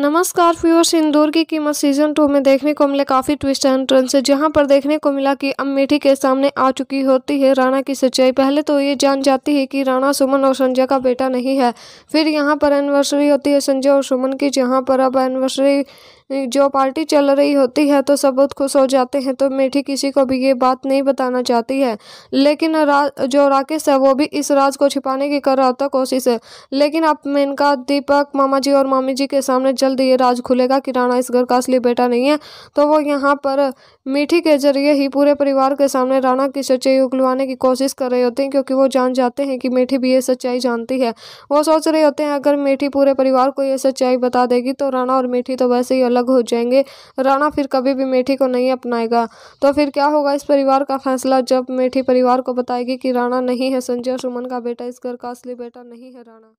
नमस्कार फ्यूअर्स इंदौर की कीमत सीजन टू में देखने को मिले काफ़ी ट्विस्ट एंड टर्न से जहां पर देखने को मिला कि अमेठी के सामने आ चुकी होती है राणा की सच्चाई पहले तो ये जान जाती है कि राणा सुमन और संजय का बेटा नहीं है फिर यहां पर एनिवर्सरी होती है संजय और सुमन की जहां पर अब एनिवर्सरी जो पार्टी चल रही होती है तो सब बहुत खुश हो जाते हैं तो मीठी किसी को भी ये बात नहीं बताना चाहती है लेकिन रा, जो राकेश है वो भी इस राज को छिपाने की कर रहा होता कोशिश है लेकिन अब मेनका दीपक मामा जी और मामी जी के सामने जल्द ये राज खुलेगा कि राणा इस घर का असली बेटा नहीं है तो वो यहाँ पर मीठी के जरिए ही पूरे परिवार के सामने राणा की सच्चाई उगलवाने की कोशिश कर रहे होते हैं क्योंकि वो जान जाते हैं कि मीठी भी ये सच्चाई जानती है वो सोच रहे होते हैं अगर मीठी पूरे परिवार को ये सच्चाई बता देगी तो राणा और मीठी तो वैसे ही अलग अलग हो जाएंगे राणा फिर कभी भी मेठी को नहीं अपनाएगा तो फिर क्या होगा इस परिवार का फैसला जब मेठी परिवार को बताएगी कि राणा नहीं है संजय और सुमन का बेटा इस घर का असली बेटा नहीं है राणा